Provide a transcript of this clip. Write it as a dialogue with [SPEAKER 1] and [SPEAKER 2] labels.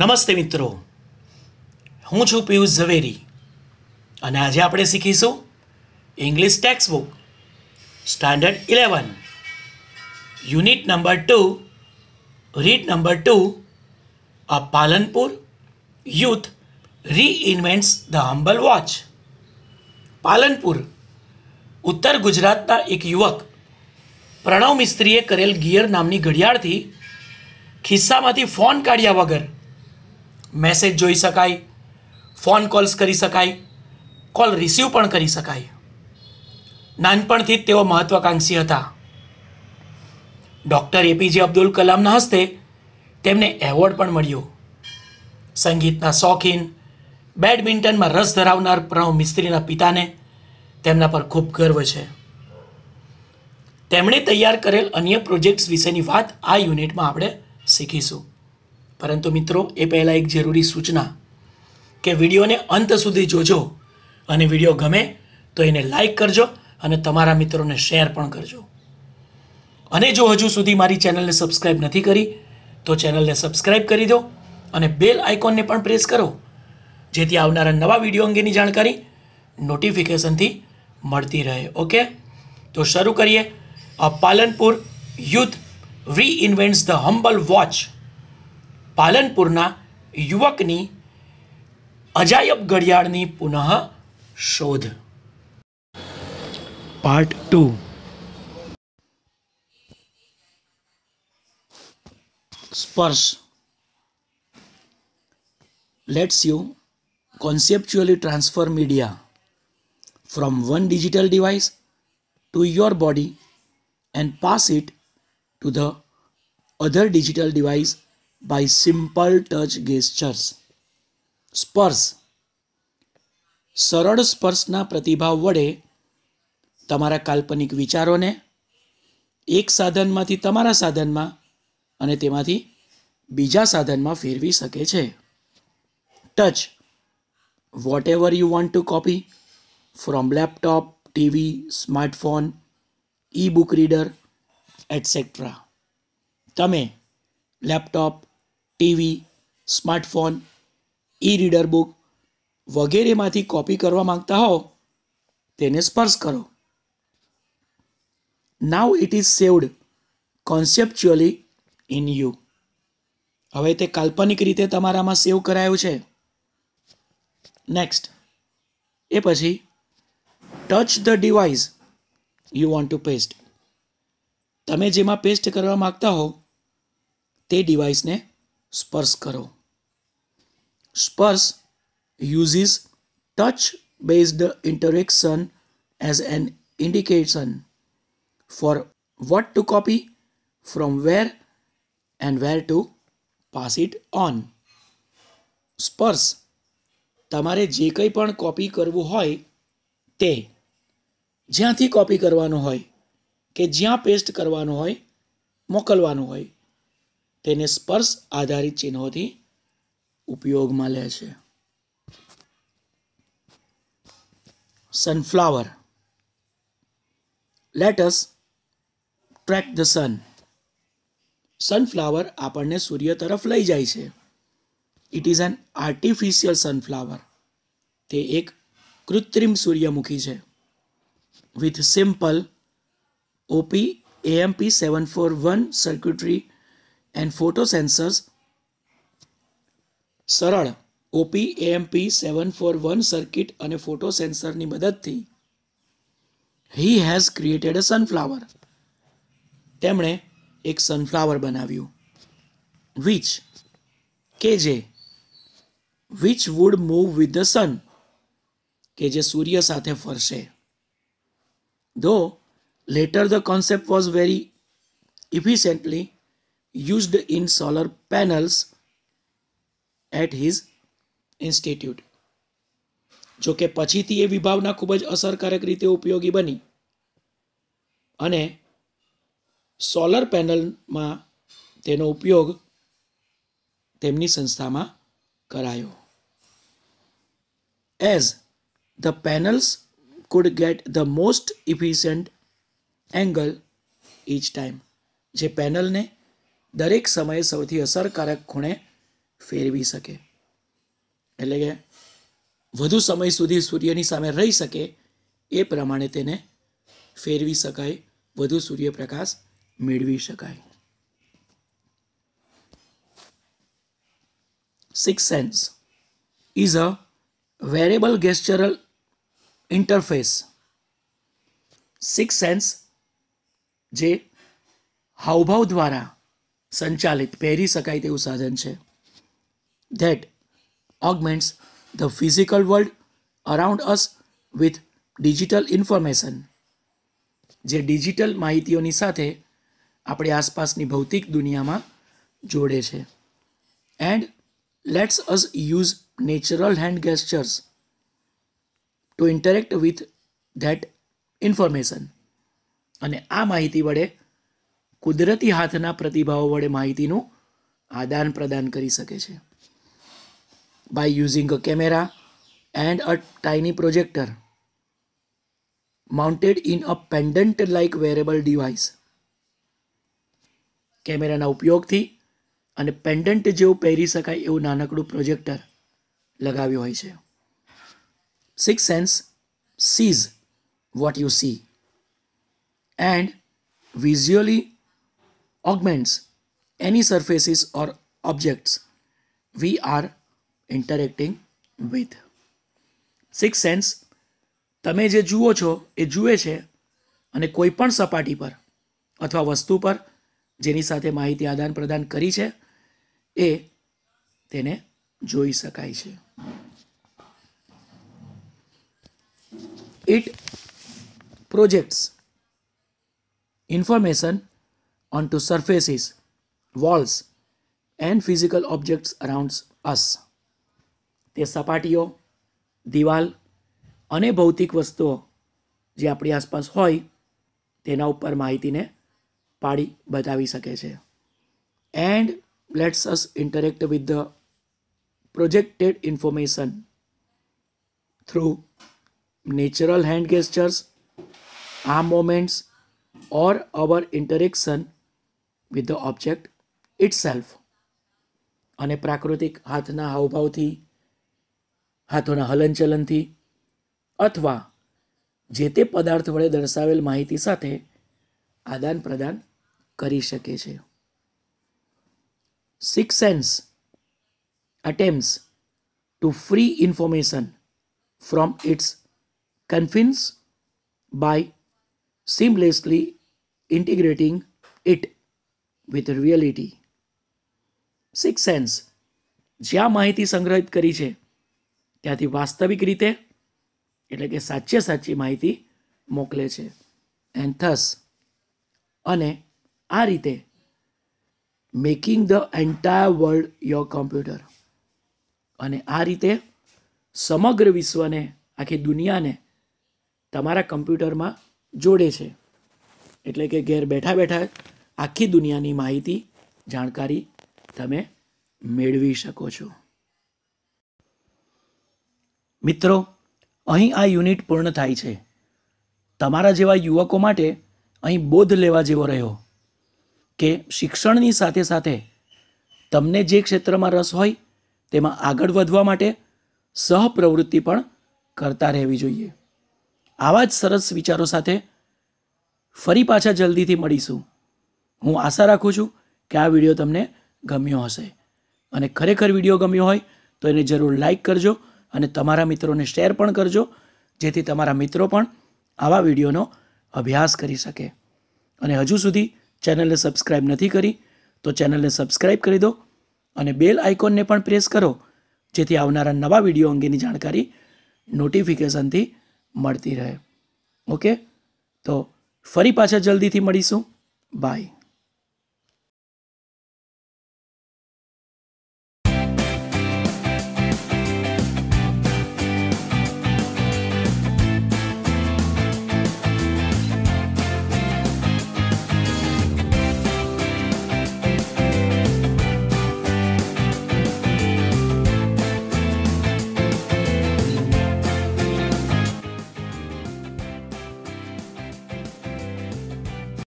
[SPEAKER 1] નમસ્તે મિત્રો હું છું પિયુષ ઝવેરી અને આજે આપણે શીખીશું English text book standard eleven unit number two read number two a Palanpur youth reinvents the humble watch Palanpur ઉત્તર ગુજરાતના એક યુવક પ્રણવ મિસ્ત્રીએ કરેલ ગિયર નામની ઘડિયાળથી ખિસ્સામાંથી ફોન કાઢ્યા વગર મેસેજ જોઈ શકાય ફોન કોલ્સ કરી શકાય કોલ રિસીવ પણ કરી શકાય નાનપણથી જ તેઓ મહત્વાકાંક્ષી હતા ડૉક્ટર એપીજે અબ્દુલ કલામના હસ્તે તેમને એવોર્ડ પણ મળ્યો સંગીતના શોખીન બેડમિન્ટનમાં રસ ધરાવનાર પ્રણવ મિસ્ત્રીના પિતાને તેમના પર ખૂબ ગર્વ છે તેમણે તૈયાર કરેલ અન્ય પ્રોજેક્ટ્સ વિશેની વાત આ યુનિટમાં આપણે શીખીશું પરંતુ મિત્રો એ પહેલાં એક જરૂરી સૂચના કે વિડીયોને અંત સુધી જોજો અને વિડીયો ગમે તો એને લાઈક કરજો અને તમારા મિત્રોને શેર પણ કરજો અને જો હજુ સુધી મારી ચેનલને સબસ્ક્રાઈબ નથી કરી તો ચેનલને સબસ્ક્રાઈબ કરી દો અને બેલ આઇકોનને પણ પ્રેસ કરો જેથી આવનારા નવા વિડીયો અંગેની જાણકારી નોટિફિકેશનથી મળતી રહે ઓકે તો શરૂ કરીએ Palanpur youth reinvents the humble watch Palanpur युवक अजायब घड़ियाड़ी पुनः शोध part two Sparsh lets you conceptually transfer media from one digital device to your body and pass it to the other digital device by simple touch gestures Sparsh સરળ સ્પર્શના પ્રતિભાવ વડે તમારા કાલ્પનિક વિચારોને એક સાધનમાંથી તમારા સાધનમાં અને તેમાંથી બીજા સાધનમાં ફેરવી શકે છે touch whatever you want to copy from laptop TV smartphone e book reader etcetera તમે laptop TV smartphone e reader book વગેરેમાંથી કોપી કરવા માંગતા હો તેને સ્પર્શ કરો now it is saved conceptually in you હવે તે કાલ્પનિક રીતે તમારામાં સેવ કરાયું છે નેક્સ્ટ એ પછી touch the device you want to paste તમે જેમાં પેસ્ટ કરવા માગતા હો તે ડિવાઇસને સ્પર્શ કરો Sparsh uses touch based interaction as an indication for what to copy from where and where to pass it on Sparsh તમારે જે કંઈ પણ કોપી કરવું હોય તે જ્યાંથી કોપી કરવાનું હોય કે જ્યાં પેસ્ટ કરવાનું હોય મોકલવાનું હોય તેને સ્પર્શ આધારિત ચિહ્નોથી ઉપયોગમાં લે છે sunflower lets track the sun sunflower આપણને સૂર્ય તરફ લઈ જાય છે it is an artificial sunflower તે એક કૃત્રિમ સૂર્યમુખી છે with simple op amp seven four one circuitry and photo sensors સરળ op amp seven four one circuit અને ફોટો સેન્સરની મદદથી he has created a sunflower તેમણે એક સનફ્લાવર બનાવ્યું વિચ કે જે which would move with the sun કે જે સૂર્ય સાથે ફરશે though later the concept was very efficiently used in solar panels at his institute જો કે પછીથી એ વિભાવના ખૂબ જ અસરકારક રીતે ઉપયોગી બની અને સોલર પેનલમાં તેનો ઉપયોગ તેમની સંસ્થામાં કરાયો as the panels could get the most efficient angle each time જે પેનલને દરેક સમયે સૌથી અસરકારક ખૂણે ફેરવી શકે એટલે કે વધુ સમય સુધી સૂર્યની સામે રહી શકે એ પ્રમાણે તેને ફેરવી શકાય વધુ સૂર્યપ્રકાશ મેળવી શકાય sixth sense is a wearable ગેસ્ચરલ ઇન્ટરફેસ સિક્સ સેન્સ જે હાવભાવ દ્વારા સંચાલિત પહેરી શકાય તેવું સાધન છે that augments the physical world around us with digital information જે ડિજિટલ માહિતીઓની સાથે આપણી આસપાસની ભૌતિક દુનિયામાં જોડે છે and lets us use natural hand gestures to interact with that information અને આ માહિતી વડે કુદરતી હાથના પ્રતિભાવો વડે માહિતીનું આદાન પ્રદાન કરી શકે છે by using a camera and a tiny projector mounted in a pendant like wearable device કેમેરાના ઉપયોગથી અને પેન્ડન્ટ જેવું પહેરી શકાય એવું નાનકડું પ્રોજેક્ટર લગાવ્યું હોય છે sixth sense sees what you see and visually augments any surfaces or objects we are interacting with. Sixth sense તમે જે જુઓ છો એ જુએ છે અને કોઈ પણ સપાટી પર અથવા વસ્તુ પર જેની સાથે માહિતી આદાન પ્રદાન કરી છે એ તેને જોઈ શકાય છે it projects information onto surfaces, walls and physical objects around us. તે સપાટીઓ દિવાલ અને ભૌતિક વસ્તુઓ જે આપણી આસપાસ હોય તેના ઉપર માહિતીને પાડી બતાવી શકે છે and lets us interact with the projected information through natural hand gestures arm moments or our interaction the object itself અને પ્રાકૃતિક હાથના હાવભાવથી હાથોના હલનચલનથી અથવા જે તે પદાર્થ વડે દર્શાવેલ માહિતી સાથે આદાન પ્રદાન કરી શકે છે sixth sense attempts to free information from its confines by seamlessly integrating it with reality sixth sense જ્યાં માહિતી સંગ્રહિત કરી છે ત્યાંથી વાસ્તવિક રીતે એટલે કે સાચે સાચી માહિતી મોકલે છે એન્ડ થસ અને આ રીતે making the entire world your computer અને આ રીતે સમગ્ર વિશ્વને આખી દુનિયાને તમારા કમ્પ્યુટરમાં જોડે છે એટલે કે ઘેર બેઠા બેઠા આખી દુનિયાની માહિતી જાણકારી તમે મેળવી શકો છો મિત્રો અહીં આ યુનિટ પૂર્ણ થાય છે તમારા જેવા યુવકો માટે અહીં બોધ લેવા જેવો રહ્યો કે શિક્ષણની સાથે સાથે તમને જે ક્ષેત્રમાં રસ હોય તેમાં આગળ વધવા માટે સહપ્રવૃત્તિ પણ કરતા રહેવી જોઈએ આવા જ સરસ વિચારો સાથે ફરી પાછા જલ્દીથી મળીશું હું આશા રાખું છું કે આ વિડીયો તમને ગમ્યો હશે અને ખરેખર વિડીયો ગમ્યો હોય તો એને જરૂર લાઇક કરજો અને તમારા મિત્રોને શેર પણ કરજો જેથી તમારા મિત્રો પણ આવા વિડીયોનો અભ્યાસ કરી શકે અને હજુ સુધી ચેનલને સબસ્ક્રાઇબ નથી કરી તો ચેનલને સબસ્ક્રાઇબ કરી દો અને બેલ આઇકોનને પણ પ્રેસ કરો જેથી આવનારા નવા વિડીયો અંગેની જાણકારી નોટિફિકેશનથી મળતી રહે ઓકે તો ફરી પાછા જલ્દીથી મળીશું બાય